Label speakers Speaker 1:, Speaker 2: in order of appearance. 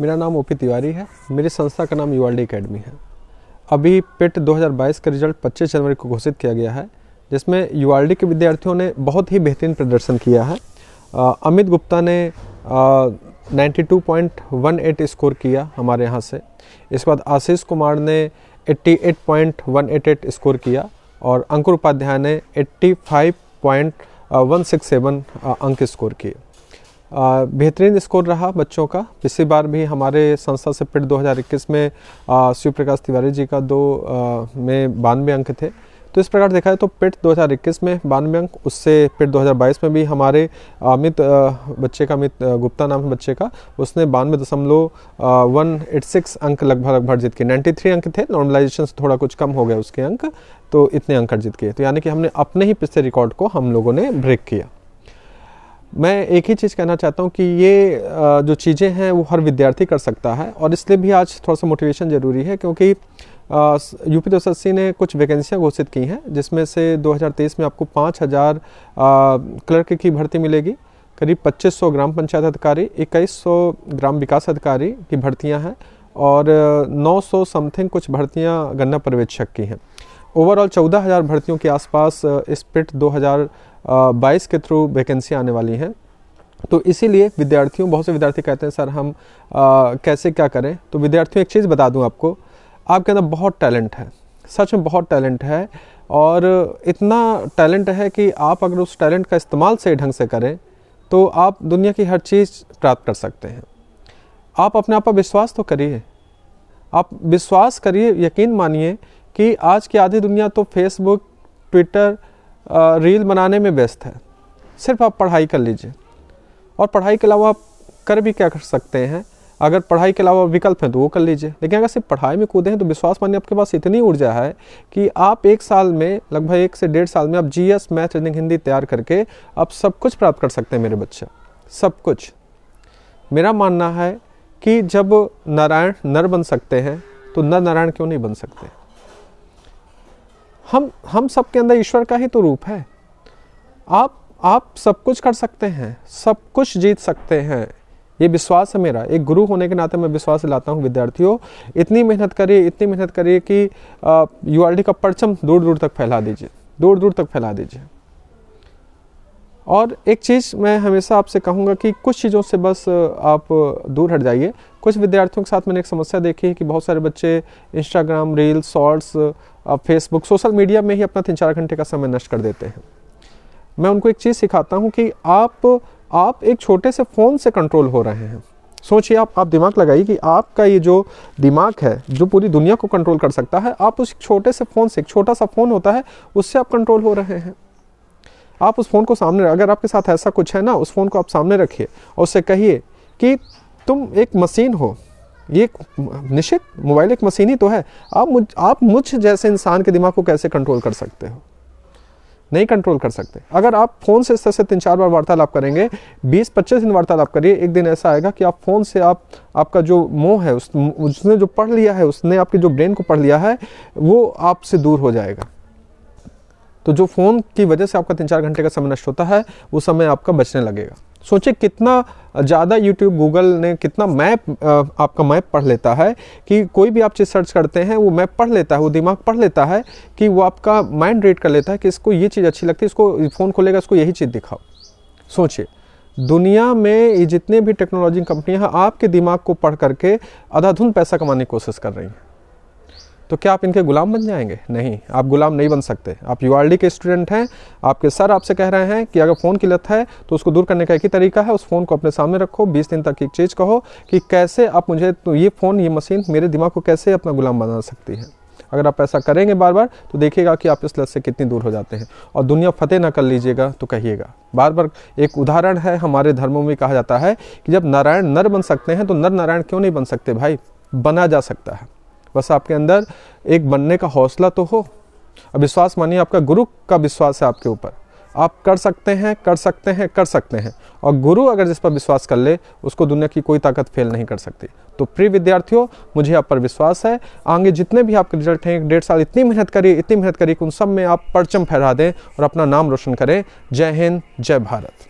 Speaker 1: मेरा नाम ओपी तिवारी है मेरी संस्था का नाम यूआरडी अकेडमी है अभी पेट 2022 का रिजल्ट 25 जनवरी को घोषित किया गया है जिसमें यूआरडी के विद्यार्थियों ने बहुत ही बेहतरीन प्रदर्शन किया है आ, अमित गुप्ता ने नाइन्टी स्कोर किया हमारे यहाँ से इसके बाद आशीष कुमार ने 88.188 स्कोर किया और अंकुर उपाध्याय ने 85.167 अंक स्कोर किए बेहतरीन स्कोर रहा बच्चों का पिछली बार भी हमारे संस्था से पिट 2021 में शिव प्रकाश तिवारी जी का दो आ, में बानवे अंक थे तो इस प्रकार देखा जाए तो पिट 2021 में बानवे अंक उससे पिट 2022 में भी हमारे अमित बच्चे का अमित गुप्ता नाम है बच्चे का उसने बानवे दशमलव वन एट सिक्स अंक लगभग लगभग जीत किए 93 अंक थे नॉर्मलाइजेशन से थोड़ा कुछ कम हो गया उसके अंक तो इतने अंक अर्जित किए तो यानी कि हमने अपने ही पिछले रिकॉर्ड को हम लोगों ने ब्रेक किया मैं एक ही चीज़ कहना चाहता हूँ कि ये जो चीज़ें हैं वो हर विद्यार्थी कर सकता है और इसलिए भी आज थोड़ा सा मोटिवेशन ज़रूरी है क्योंकि यूपी दोसस्सी ने कुछ वैकेंसियाँ घोषित की हैं जिसमें से 2023 में आपको 5000 क्लर्क की भर्ती मिलेगी करीब 2500 ग्राम पंचायत अधिकारी 2100 ग्राम विकास अधिकारी की भर्तियाँ हैं और 900 समथिंग कुछ भर्तियाँ गन्ना पर्यवेक्षक की हैं ओवरऑल 14000 भर्तियों के आसपास स्प्रिट हज़ार बाईस के थ्रू वैकेंसी आने वाली हैं तो इसीलिए विद्यार्थियों बहुत से विद्यार्थी कहते हैं सर हम आ, कैसे क्या करें तो विद्यार्थियों एक चीज़ बता दूं आपको आपके अंदर बहुत टैलेंट है सच में बहुत टैलेंट है और इतना टैलेंट है कि आप अगर उस टैलेंट का इस्तेमाल सही ढंग से करें तो आप दुनिया की हर चीज़ प्राप्त कर सकते हैं आप अपने आप पर विश्वास तो करिए आप विश्वास करिए यकीन मानिए कि आज की आधी दुनिया तो फेसबुक ट्विटर रील बनाने में व्यस्त है सिर्फ आप पढ़ाई कर लीजिए और पढ़ाई के अलावा आप कर भी क्या कर सकते हैं अगर पढ़ाई के अलावा विकल्प हैं तो वो कर लीजिए लेकिन अगर सिर्फ पढ़ाई में कूदे हैं तो विश्वास मानिए आपके पास इतनी ऊर्जा है कि आप एक साल में लगभग एक से डेढ़ साल में आप G S math reading Hindi तैयार करके आप सब कुछ प्राप्त कर सकते हैं मेरे बच्चे सब कुछ मेरा मानना है कि जब नारायण नर बन सकते हैं तो नर नारायण क्यों नहीं बन सकते हम हम सब के अंदर ईश्वर का ही तो रूप है आप आप सब कुछ कर सकते हैं सब कुछ जीत सकते हैं ये विश्वास है मेरा एक गुरु होने के नाते मैं विश्वास लाता हूँ विद्यार्थियों इतनी मेहनत करिए इतनी मेहनत करिए कि यू का परचम दूर दूर तक फैला दीजिए दूर दूर तक फैला दीजिए और एक चीज़ मैं हमेशा आपसे कहूँगा कि कुछ चीज़ों से बस आप दूर हट जाइए कुछ विद्यार्थियों के साथ मैंने एक समस्या देखी है कि बहुत सारे बच्चे Instagram reels shorts Facebook social media में ही अपना तीन चार घंटे का समय नष्ट कर देते हैं मैं उनको एक चीज़ सिखाता हूँ कि आप आप एक छोटे से फ़ोन से कंट्रोल हो रहे हैं सोचिए आप आप दिमाग लगाइए कि आपका ये जो दिमाग है जो पूरी दुनिया को कंट्रोल कर सकता है आप उस छोटे से फ़ोन से एक छोटा सा फ़ोन होता है उससे आप कंट्रोल हो रहे हैं आप उस फ़ोन को सामने अगर आपके साथ ऐसा कुछ है ना उस फ़ोन को आप सामने रखिए और उससे कहिए कि तुम एक मशीन हो ये निश्चित मोबाइल एक मशीन ही तो है आप मुझ आप मुझ जैसे इंसान के दिमाग को कैसे कंट्रोल कर सकते हो नहीं कंट्रोल कर सकते अगर आप फ़ोन से इस तरह से तीन चार बार वार्तालाप करेंगे बीस पच्चीस दिन वार्तालाप करिए एक दिन ऐसा आएगा कि आप फ़ोन से आप आपका जो मोह है उस उसने जो पढ़ लिया है उसने आपके जो ब्रेन को पढ़ लिया है वो आपसे दूर हो जाएगा तो जो फ़ोन की वजह से आपका तीन चार घंटे का समय नष्ट होता है वो समय आपका बचने लगेगा सोचिए कितना ज़्यादा यूट्यूब गूगल ने कितना मैप आपका मैप पढ़ लेता है कि कोई भी आप चीज़ सर्च करते हैं वो मैप पढ़ लेता है वो दिमाग पढ़ लेता है कि वो आपका माइंड रीड कर लेता है कि इसको ये चीज़ अच्छी लगती है इसको फ़ोन खोलेगा इसको यही चीज़ दिखाओ सोचिए दुनिया में ये जितने भी टेक्नोलॉजी कंपनियां हैं आपके दिमाग को पढ़ करके अधाधुन पैसा कमाने की कोशिश कर रही हैं तो क्या आप इनके गुलाम बन जाएंगे नहीं आप गुलाम नहीं बन सकते आप यू के स्टूडेंट हैं आपके सर आपसे कह रहे हैं कि अगर फ़ोन की लत है तो उसको दूर करने का एक ही तरीका है उस फ़ोन को अपने सामने रखो बीस दिन तक एक चीज़ कहो कि कैसे आप मुझे तो ये फ़ोन ये मशीन मेरे दिमाग को कैसे अपना गुलाम बना सकती है अगर आप ऐसा करेंगे बार बार तो देखिएगा कि आप इस लत से कितनी दूर हो जाते हैं और दुनिया फतेह ना कर लीजिएगा तो कहिएगा बार बार एक उदाहरण है हमारे धर्मों में कहा जाता है कि जब नारायण नर बन सकते हैं तो नर नारायण क्यों नहीं बन सकते भाई बना जा सकता है बस आपके अंदर एक बनने का हौसला तो हो अब विश्वास मानिए आपका गुरु का विश्वास है आपके ऊपर आप कर सकते हैं कर सकते हैं कर सकते हैं और गुरु अगर जिस पर विश्वास कर ले उसको दुनिया की कोई ताकत फेल नहीं कर सकती तो प्रिय विद्यार्थियों मुझे आप पर विश्वास है आगे जितने भी आपके रिजल्ट हैं डेढ़ साल इतनी मेहनत करिए इतनी मेहनत करिए कि उन सब में आप परचम फहरा दें और अपना नाम रोशन करें जय हिंद जय भारत